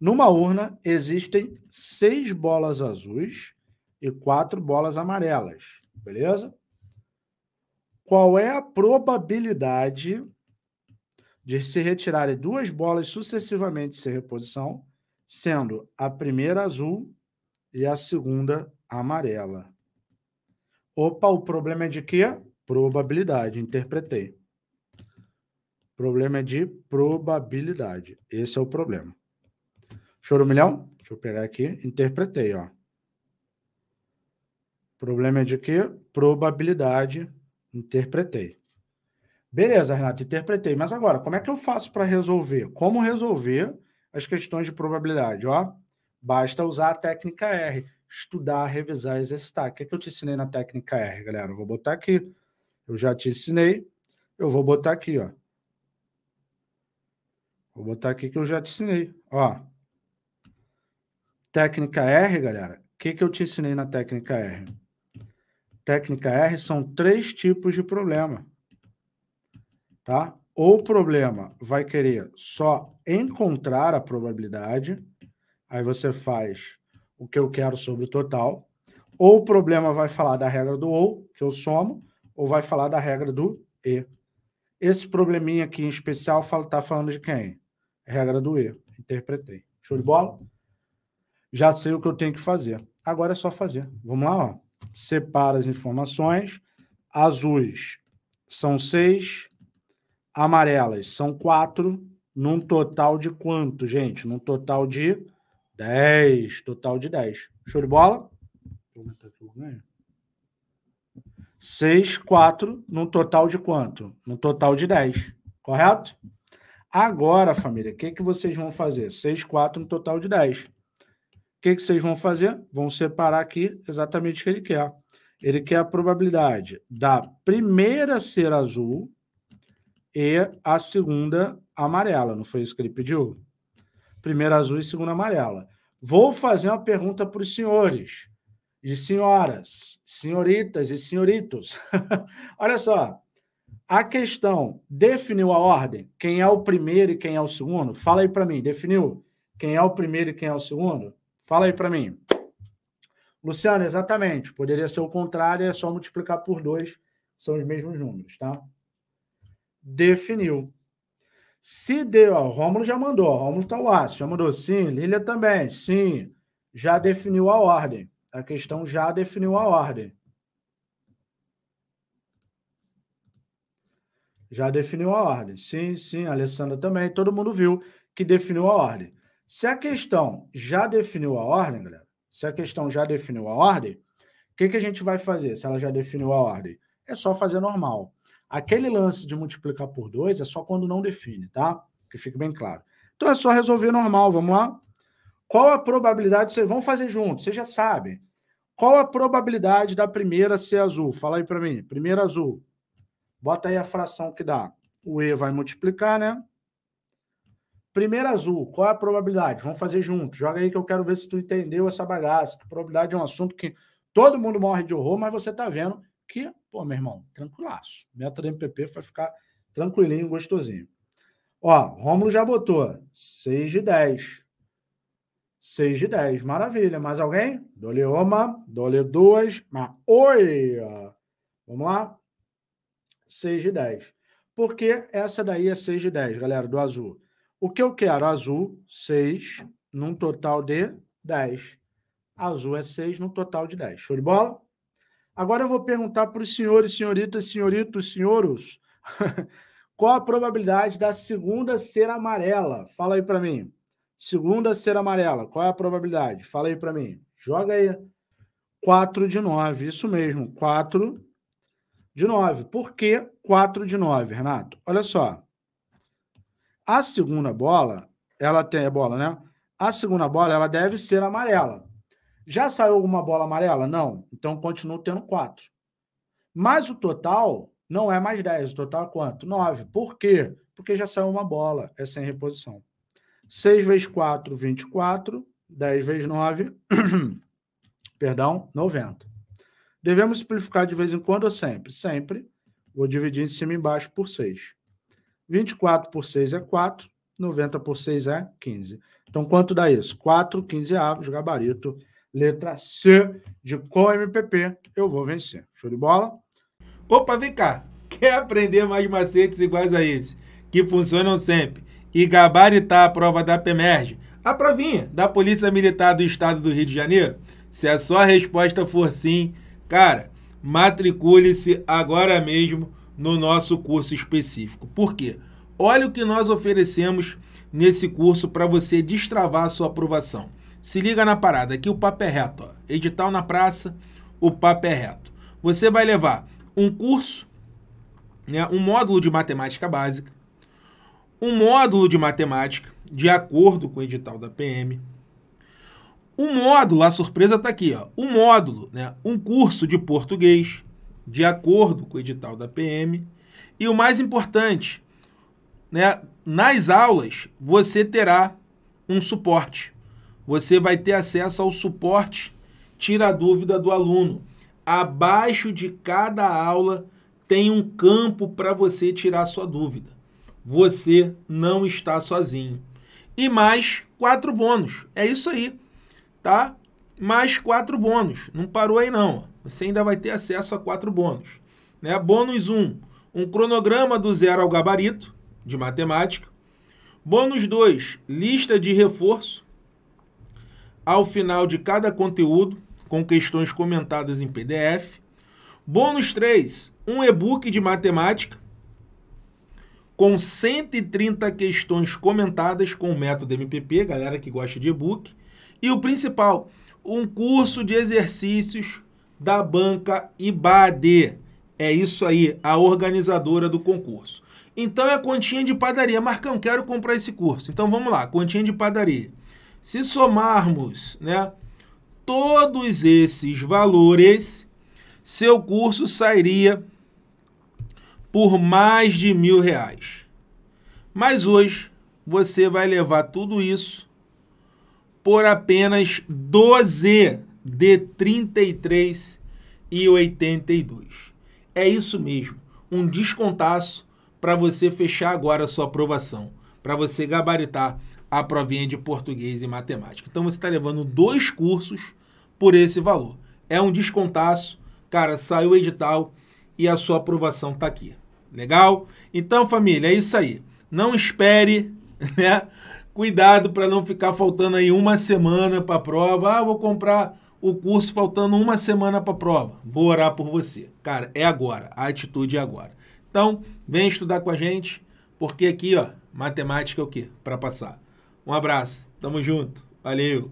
Numa urna existem seis bolas azuis e quatro bolas amarelas, beleza? Qual é a probabilidade de se retirarem duas bolas sucessivamente sem reposição, sendo a primeira azul e a segunda amarela? Opa, o problema é de quê? Probabilidade, interpretei. O problema é de probabilidade. Esse é o problema. Chorumilhão? Deixa eu pegar aqui. Interpretei, ó. Problema é de que probabilidade interpretei. Beleza, Renato, interpretei. Mas agora, como é que eu faço para resolver? Como resolver as questões de probabilidade? Ó, basta usar a técnica R. Estudar, revisar, exercitar. O que, é que eu te ensinei na técnica R, galera? Eu vou botar aqui. Eu já te ensinei. Eu vou botar aqui, ó. Vou botar aqui que eu já te ensinei. Ó. Técnica R, galera, o que, que eu te ensinei na técnica R? Técnica R são três tipos de problema. Tá? Ou o problema vai querer só encontrar a probabilidade, aí você faz o que eu quero sobre o total. Ou o problema vai falar da regra do ou, que eu somo, ou vai falar da regra do e. Esse probleminha aqui em especial está falando de quem? Regra do e. Interpretei. Show de bola? já sei o que eu tenho que fazer. Agora é só fazer. Vamos lá, ó. Separa as informações. Azuis são seis, amarelas são quatro, num total de quanto, gente? Num total de dez. Total de dez. Show de bola? Seis, quatro. num total de quanto? Num total de dez. correto? Agora, família, o que, que vocês vão fazer? Seis, quatro. no total de dez que, que vocês vão fazer? Vão separar aqui exatamente o que ele quer. Ele quer a probabilidade da primeira ser azul e a segunda amarela. Não foi isso que ele pediu? Primeira azul e segunda amarela. Vou fazer uma pergunta para os senhores e senhoras, senhoritas e senhoritos. Olha só. A questão definiu a ordem? Quem é o primeiro e quem é o segundo? Fala aí para mim, definiu quem é o primeiro e quem é o segundo? Fala aí para mim. Luciano, exatamente. Poderia ser o contrário, é só multiplicar por 2, são os mesmos números, tá? Definiu. Se deu, ó, o Rômulo já mandou, ó, Rômulo tá aço, já mandou sim, Lília também, sim. Já definiu a ordem. A questão já definiu a ordem. Já definiu a ordem. Sim, sim, Alessandra também, todo mundo viu que definiu a ordem. Se a questão já definiu a ordem, galera, se a questão já definiu a ordem, o que, que a gente vai fazer se ela já definiu a ordem? É só fazer normal. Aquele lance de multiplicar por 2 é só quando não define, tá? Que fique bem claro. Então é só resolver normal, vamos lá? Qual a probabilidade, vocês vão fazer junto, vocês já sabem. Qual a probabilidade da primeira ser azul? Fala aí para mim, primeira azul. Bota aí a fração que dá. O E vai multiplicar, né? Primeira azul, qual é a probabilidade? Vamos fazer junto. Joga aí que eu quero ver se tu entendeu essa bagaça. probabilidade é um assunto que todo mundo morre de horror, mas você tá vendo que, pô, meu irmão, tranquilaço. Meta do MPP vai ficar tranquilinho, gostosinho. Ó, Rômulo já botou 6 de 10. 6 de 10, maravilha. Mais alguém? Dole uma, dole duas, mas oi! Vamos lá? 6 de 10. Porque essa daí é 6 de 10, galera, do azul. O que eu quero? Azul, 6, num total de 10. Azul é 6, num total de 10. Show de bola? Agora eu vou perguntar para os senhores, senhoritas, senhoritos, senhoros, qual a probabilidade da segunda ser amarela? Fala aí para mim. Segunda ser amarela, qual é a probabilidade? Fala aí para mim. Joga aí. 4 de 9, isso mesmo, 4 de 9. Por que 4 de 9, Renato? Olha só. A segunda bola, ela tem a é bola, né? A segunda bola, ela deve ser amarela. Já saiu alguma bola amarela? Não. Então continua tendo quatro. Mas o total não é mais 10. O total é quanto? 9. Por quê? Porque já saiu uma bola. É sem reposição. 6 vezes 4, 24. 10 vezes 9, perdão, 90. Devemos simplificar de vez em quando ou sempre? Sempre. Vou dividir em cima e embaixo por 6. 24 por 6 é 4, 90 por 6 é 15. Então, quanto dá isso? 4 15 avos, gabarito, letra C de qual MPP, eu vou vencer. Show de bola? Opa, vem cá. Quer aprender mais macetes iguais a esse, que funcionam sempre, e gabaritar a prova da PEMERG, a provinha da Polícia Militar do Estado do Rio de Janeiro? Se a sua resposta for sim, cara, matricule-se agora mesmo no nosso curso específico. Por quê? Olha o que nós oferecemos nesse curso para você destravar a sua aprovação. Se liga na parada, aqui o papo é reto. Ó. Edital na praça, o papo é reto. Você vai levar um curso, né, um módulo de matemática básica, um módulo de matemática, de acordo com o edital da PM, um módulo, a surpresa está aqui, ó, um módulo, né, um curso de português, de acordo com o edital da PM. E o mais importante, né, nas aulas você terá um suporte. Você vai ter acesso ao suporte Tira a Dúvida do Aluno. Abaixo de cada aula tem um campo para você tirar sua dúvida. Você não está sozinho. E mais quatro bônus. É isso aí, tá? Mais quatro bônus. Não parou aí não você ainda vai ter acesso a quatro bônus. Né? Bônus 1, um, um cronograma do zero ao gabarito de matemática. Bônus 2, lista de reforço ao final de cada conteúdo com questões comentadas em PDF. Bônus 3, um e-book de matemática com 130 questões comentadas com o método MPP, galera que gosta de e-book. E o principal, um curso de exercícios da banca IBADE É isso aí, a organizadora do concurso. Então é a continha de padaria. Marcão, quero comprar esse curso. Então vamos lá, continha de padaria. Se somarmos, né, todos esses valores, seu curso sairia por mais de mil reais. Mas hoje você vai levar tudo isso por apenas 12 de e 33,82. É isso mesmo, um descontaço para você fechar agora a sua aprovação, para você gabaritar a provinha de português e matemática. Então você está levando dois cursos por esse valor. É um descontaço, cara, saiu o edital e a sua aprovação está aqui. Legal? Então, família, é isso aí. Não espere, né? Cuidado para não ficar faltando aí uma semana para a prova. Ah, vou comprar o curso faltando uma semana para a prova. Vou orar por você. Cara, é agora. A atitude é agora. Então, vem estudar com a gente, porque aqui, ó, matemática é o quê? Para passar. Um abraço. Tamo junto. Valeu.